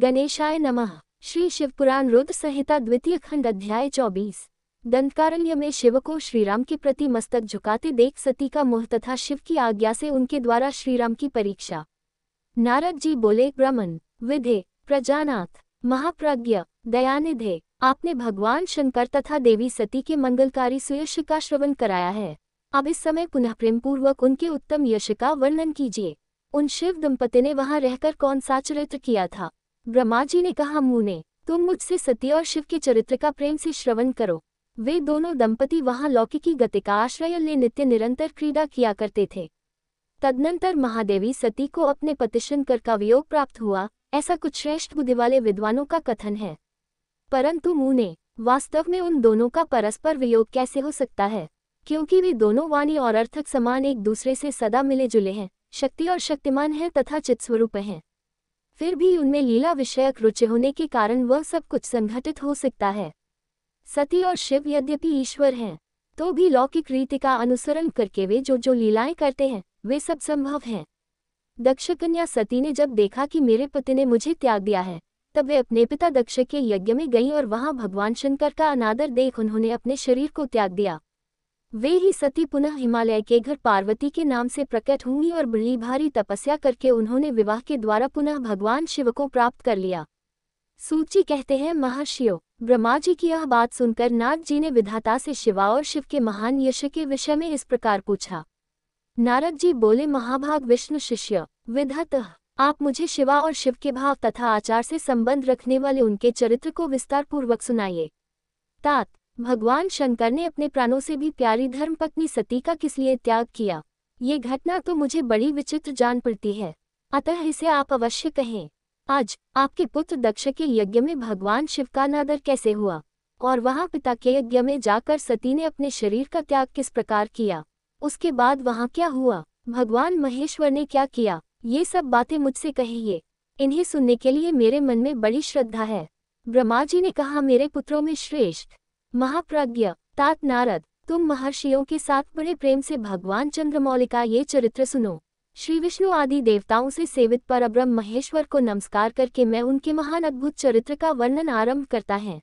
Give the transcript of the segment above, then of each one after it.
गणेशाय नमः श्री शिवपुराण रुद्र संहिता द्वितीय खंड अध्याय 24 दंतकारण्य में शिव को श्रीराम के प्रति मस्तक झुकाते देख सती का मोह तथा शिव की आज्ञा से उनके द्वारा श्रीराम की परीक्षा नारद जी बोले ब्रमन विधे प्रजानाथ महाप्रज्ञ दयानिधे आपने भगवान शंकर तथा देवी सती के मंगलकारी सुयश का श्रवण कराया है अब इस समय पुनः प्रेमपूर्वक उनके उत्तम यश का वर्णन कीजिए उन शिव दंपति ने वहां रहकर कौन सा चरित्र किया था ब्रह्मा जी ने कहा मुने तुम मुझसे सत्य और शिव के चरित्र का प्रेम से श्रवण करो वे दोनों दंपति वहां लौकिकी गति का आश्रय ले नित्य निरंतर क्रीडा किया करते थे तदनंतर महादेवी सती को अपने कर का वियोग प्राप्त हुआ ऐसा कुछ श्रेष्ठ बुद्धि वाले विद्वानों का कथन है परंतु मुने वास्तव में उन दोनों का परस्पर वियोग कैसे हो सकता है क्योंकि वे दोनों वाणी और अर्थक समान एक दूसरे से सदा मिले जुले हैं शक्ति और शक्तिमान हैं तथा चित्स्वरूप हैं फिर भी उनमें लीला विषयक रुचि होने के कारण वह सब कुछ संघटित हो सकता है सती और शिव यद्यपि ईश्वर हैं तो भी लौकिक रीति का अनुसरण करके वे जो जो लीलाएं करते हैं वे सब संभव हैं दक्ष कन्या सती ने जब देखा कि मेरे पति ने मुझे त्याग दिया है तब वे अपने पिता दक्ष के यज्ञ में गई और वहां भगवान शंकर का अनादर देख उन्होंने अपने शरीर को त्याग दिया वे ही सती पुनः हिमालय के घर पार्वती के नाम से प्रकट हुई और बड़ी भारी तपस्या करके उन्होंने विवाह के द्वारा पुनः भगवान शिव को प्राप्त कर लिया सूची कहते हैं महाशिव ब्रह्मा जी की यह बात सुनकर नाग जी ने विधाता से शिवा और शिव के महान यश के विषय में इस प्रकार पूछा नारद जी बोले महाभाग विष्णु शिष्य विधत आप मुझे शिवा और शिव के भाव तथा आचार से संबंध रखने वाले उनके चरित्र को विस्तार पूर्वक सुनाइए तात भगवान शंकर ने अपने प्राणों से भी प्यारी धर्म पत्नी सती का किस लिए त्याग किया ये घटना तो मुझे बड़ी विचित्र जान पड़ती है अतः इसे आप अवश्य कहें आज आपके पुत्र दक्ष के यज्ञ में भगवान शिव का नादर कैसे हुआ और वहाँ पिता के यज्ञ में जाकर सती ने अपने शरीर का त्याग किस प्रकार किया उसके बाद वहाँ क्या हुआ भगवान महेश्वर ने क्या किया ये सब बातें मुझसे कहिए इन्हें सुनने के लिए मेरे मन में बड़ी श्रद्धा है ब्रह्मा जी ने कहा मेरे पुत्रों में श्रेष्ठ महाप्रज्ञ तात नारद तुम महर्षियों के साथ बड़े प्रेम से भगवान चंद्रमौली का ये चरित्र सुनो श्री विष्णु आदि देवताओं से सेवित अब्रम महेश्वर को नमस्कार करके मैं उनके महान अद्भुत चरित्र का वर्णन आरंभ करता है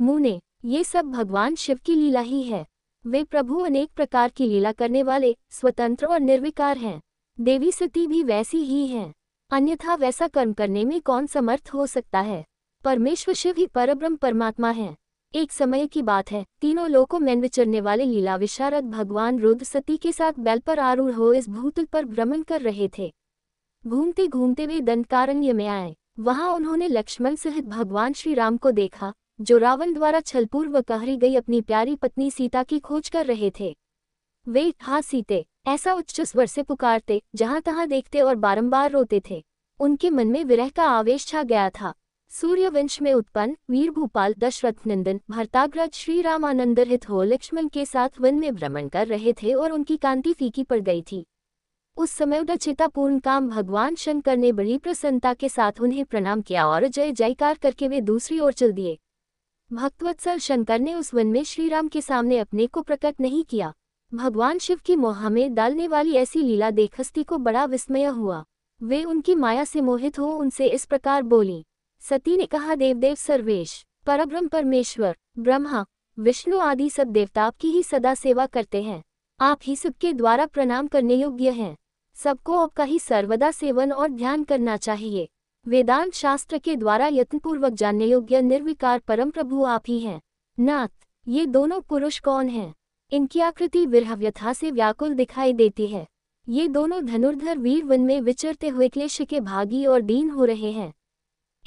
मुने ये सब भगवान शिव की लीला ही है वे प्रभु अनेक प्रकार की लीला करने वाले स्वतंत्र और निर्विकार हैं देवी सती भी वैसी ही हैं अन्यथा वैसा कर्म करने में कौन समर्थ हो सकता है परमेश्वर शिव ही परब्रह्म परमात्मा हैं एक समय की बात है तीनों लोगों में मैन विचरने वाले लीला विशारद भगवान रुद्र सती के साथ बैल पर आरूढ़ हो इस भूतल पर भ्रमण कर रहे थे घूमते घूमते वे दंडकारण्य में आए वहां उन्होंने लक्ष्मण सहित भगवान श्री राम को देखा जो रावण द्वारा छलपूर्व कहरी गई अपनी प्यारी पत्नी सीता की खोज कर रहे थे वे हा सीते ऐसा उच्च स्वर से पुकारते जहां तहां देखते और बारंबार रोते थे उनके मन में विरह का आवेश छा गया था सूर्यवंश में उत्पन्न वीर भूपाल दशरथ नंदन भरताग्रज श्री रामानंद हित हो लक्ष्मण के साथ वन में भ्रमण कर रहे थे और उनकी कांति फीकी पड़ गई थी उस समय रचितापूर्ण काम भगवान शंकर ने बड़ी प्रसन्नता के साथ उन्हें प्रणाम किया और जय जयकार करके वे दूसरी ओर चल दिए भक्तवत्सल शंकर ने उस वन में श्रीराम के सामने अपने को प्रकट नहीं किया भगवान शिव की मोह में डालने वाली ऐसी लीला देख हस्ती को बड़ा विस्मय हुआ वे उनकी माया से मोहित हो उनसे इस प्रकार बोली सती ने कहा देवदेव सर्वेश परब्रह्म परमेश्वर ब्रह्मा विष्णु आदि सब देवता आपकी ही सदा सेवा करते हैं आप ही सबके द्वारा प्रणाम करने योग्य हैं सबको आपका ही सर्वदा सेवन और ध्यान करना चाहिए वेदांत शास्त्र के द्वारा यत्नपूर्वक जानने योग्य निर्विकार परम प्रभु आप ही हैं नाथ ये दोनों पुरुष कौन हैं इनकी आकृति विरहव्यथा से व्याकुल दिखाई देती है ये दोनों धनुर्धर वीर वन में विचरते हुए क्लेश के भागी और दीन हो रहे हैं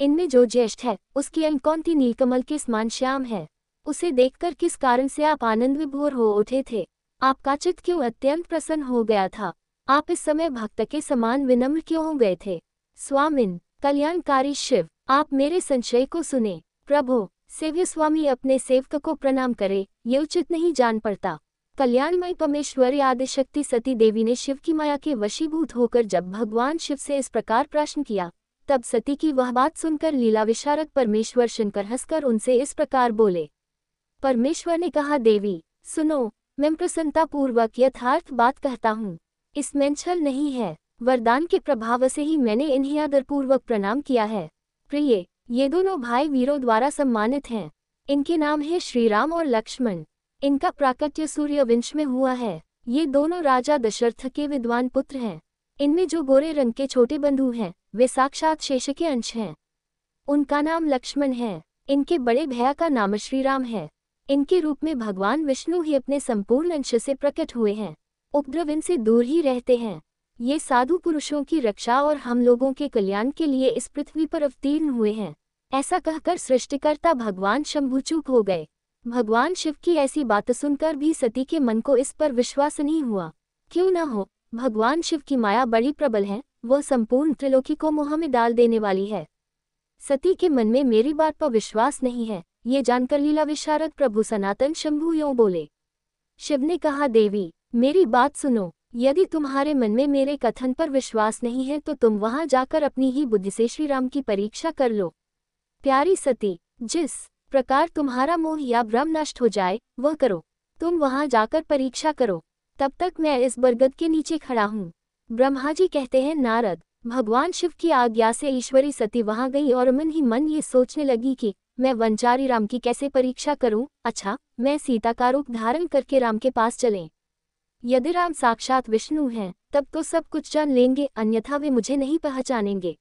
इनमें जो ज्येष्ठ है उसकी थी नीलकमल के समान श्याम है उसे देखकर किस कारण से आप आनंद विभोर हो उठे थे आपका चित्त क्यों अत्यंत प्रसन्न हो गया था आप इस समय भक्त के समान विनम्र क्यों हो गए थे स्वामिन कल्याणकारी शिव आप मेरे संशय को सुने प्रभो सेव्य स्वामी अपने सेवक को प्रणाम करे ये उचित नहीं जान पड़ता कल्याणमय पमेश्वरी आदिशक्ति सती देवी ने शिव की माया के वशीभूत होकर जब भगवान शिव से इस प्रकार प्रश्न किया तब सती की वह बात सुनकर लीला विशारक परमेश्वर शंकर हंसकर उनसे इस प्रकार बोले परमेश्वर ने कहा देवी सुनो मैं प्रसन्नतापूर्वक यथार्थ बात कहता हूँ इसमें छल नहीं है वरदान के प्रभाव से ही मैंने इन्हें आदरपूर्वक प्रणाम किया है प्रिय ये दोनों भाई वीरों द्वारा सम्मानित हैं इनके नाम है श्रीराम और लक्ष्मण इनका प्राकट्य सूर्य वंश में हुआ है ये दोनों राजा दशरथ के विद्वान पुत्र हैं इनमें जो गोरे रंग के छोटे बंधु हैं वे साक्षात शेष के अंश हैं उनका नाम लक्ष्मण है इनके बड़े भैया का नाम श्रीराम है इनके रूप में भगवान विष्णु ही अपने संपूर्ण अंश से प्रकट हुए हैं उपद्रव इनसे दूर ही रहते हैं ये साधु पुरुषों की रक्षा और हम लोगों के कल्याण के लिए इस पृथ्वी पर अवतीर्ण हुए हैं ऐसा कहकर सृष्टिकर्ता भगवान शंभु हो गए भगवान शिव की ऐसी बात सुनकर भी सती के मन को इस पर विश्वास नहीं हुआ क्यों न हो भगवान शिव की माया बड़ी प्रबल है वह संपूर्ण त्रिलोकी को मुंह में डाल देने वाली है सती के मन में मेरी बात पर विश्वास नहीं है ये जानकर लीला विशारद प्रभु सनातन शंभु यो बोले शिव ने कहा देवी मेरी बात सुनो यदि तुम्हारे मन में मेरे कथन पर विश्वास नहीं है तो तुम वहां जाकर अपनी ही बुद्धि से श्री राम की परीक्षा कर लो प्यारी सती जिस प्रकार तुम्हारा मोह या भ्रम नष्ट हो जाए वह करो तुम वहां जाकर परीक्षा करो तब तक मैं इस बरगद के नीचे खड़ा हूँ ब्रह्मा जी कहते हैं नारद भगवान शिव की आज्ञा से ईश्वरी सती वहां गई और मन ही मन ये सोचने लगी कि मैं वंचारी राम की कैसे परीक्षा करूं अच्छा मैं सीता का रूप धारण करके राम के पास चलें यदि राम साक्षात विष्णु हैं तब तो सब कुछ जान लेंगे अन्यथा वे मुझे नहीं पहचानेंगे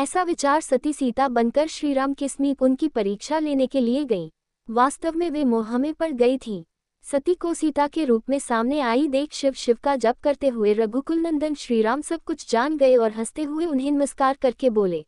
ऐसा विचार सती सीता बनकर श्रीराम के समीप उनकी परीक्षा लेने के लिए गई वास्तव में वे मोहमे पर गई थीं सती को सीता के रूप में सामने आई देख शिव शिव का जप करते हुए रघुकुल नंदन श्रीराम सब कुछ जान गए और हंसते हुए उन्हें नमस्कार करके बोले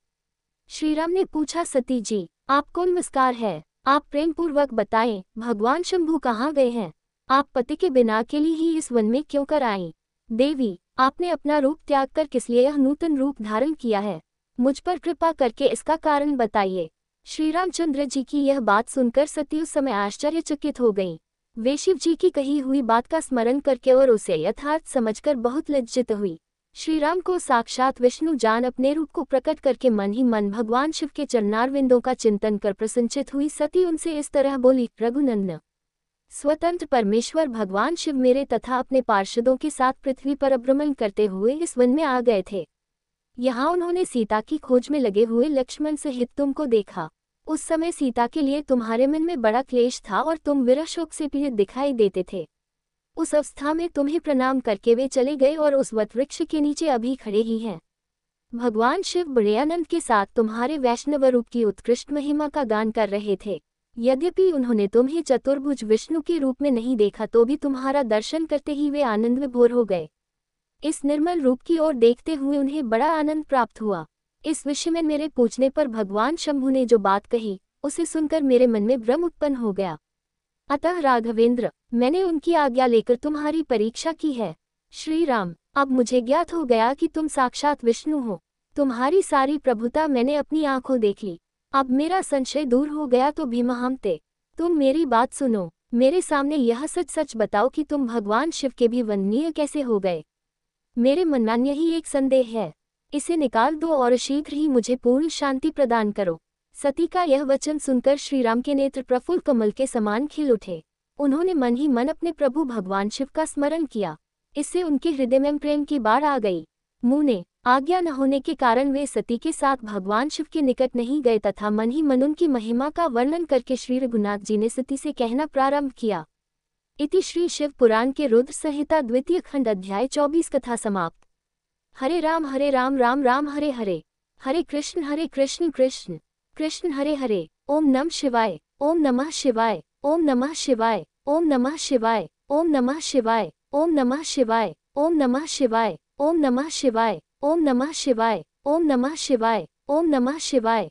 श्रीराम ने पूछा सती जी आपको नमस्कार है आप प्रेम पूर्वक बताएं भगवान शंभु कहाँ गए हैं आप पति के बिना के लिए ही इस वन में क्यों कर आई देवी आपने अपना रूप त्याग कर किस लिए यह नूतन रूप धारण किया है मुझ पर कृपा करके इसका कारण बताइए श्री रामचंद्र जी की यह बात सुनकर सती उस समय आश्चर्यचकित हो गई वे शिव जी की कही हुई बात का स्मरण करके और उसे यथार्थ समझकर बहुत लज्जित हुई श्रीराम को साक्षात विष्णु जान अपने रूप को प्रकट करके मन ही मन भगवान शिव के चरणारविंदों का चिंतन कर प्रसन्नचित हुई सती उनसे इस तरह बोली रघुनंदन स्वतंत्र परमेश्वर भगवान शिव मेरे तथा अपने पार्षदों के साथ पृथ्वी पर अभ्रमण करते हुए इस वन में आ गए थे यहाँ उन्होंने सीता की खोज में लगे हुए लक्ष्मण सहित तुमको देखा उस समय सीता के लिए तुम्हारे मन में बड़ा क्लेश था और तुम शोक से पीड़ित दिखाई देते थे उस अवस्था में तुम्हें प्रणाम करके वे चले गए और उस वत वृक्ष के नीचे अभी खड़े ही हैं भगवान शिव बड़े आनंद के साथ तुम्हारे वैष्णव रूप की उत्कृष्ट महिमा का गान कर रहे थे यद्यपि उन्होंने तुम्हें चतुर्भुज विष्णु के रूप में नहीं देखा तो भी तुम्हारा दर्शन करते ही वे आनंद में भोर हो गए इस निर्मल रूप की ओर देखते हुए उन्हें बड़ा आनंद प्राप्त हुआ इस विषय में मेरे पूछने पर भगवान शंभु ने जो बात कही उसे सुनकर मेरे मन में भ्रम उत्पन्न हो गया अतः राघवेंद्र मैंने उनकी आज्ञा लेकर तुम्हारी परीक्षा की है श्री राम अब मुझे ज्ञात हो गया कि तुम साक्षात विष्णु हो तुम्हारी सारी प्रभुता मैंने अपनी आंखों देख ली अब मेरा संशय दूर हो गया तो भीमहमते तुम मेरी बात सुनो मेरे सामने यह सच सच बताओ कि तुम भगवान शिव के भी वंदनीय कैसे हो गए मेरे मनमान्य ही एक संदेह है इसे निकाल दो और शीघ्र ही मुझे पूर्ण शांति प्रदान करो सती का यह वचन सुनकर श्रीराम के नेत्र प्रफुल्ल कमल के समान खिल उठे उन्होंने मन ही मन अपने प्रभु भगवान शिव का स्मरण किया इससे उनके हृदय में प्रेम की बाढ़ आ गई मुने आज्ञा न होने के कारण वे सती के साथ भगवान शिव के निकट नहीं गए तथा मन ही मन उनकी महिमा का वर्णन करके श्री रघुनाथ जी ने सती से कहना प्रारंभ किया इति श्री शिव पुराण के रुद्र संहिता द्वितीय खंड अध्याय 24 कथा समाप्त हरे राम हरे राम राम राम हरे हरे हरे कृष्ण हरे कृष्ण कृष्ण कृष्ण हरे हरे ओम नम शिवाय ओम नमः शिवाय ओम नमः शिवाय ओम नमः शिवाय ओम नमः शिवाय ओम नमः शिवाय ओम नमः शिवाय ओम नमः शिवाय ओम नमः शिवाय ओम नमः शिवाय ओम नमः शिवाय